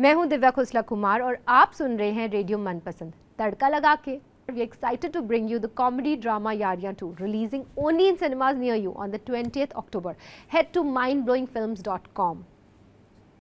मैं हूं दिव्या खोसला कुमार और आप सुन रहे हैं रेडियो मनपसंद तड़का लगा के we excited to bring you the comedy drama Yaariyan two releasing only in cinemas near you on the twenty October head to mind blowing film dot com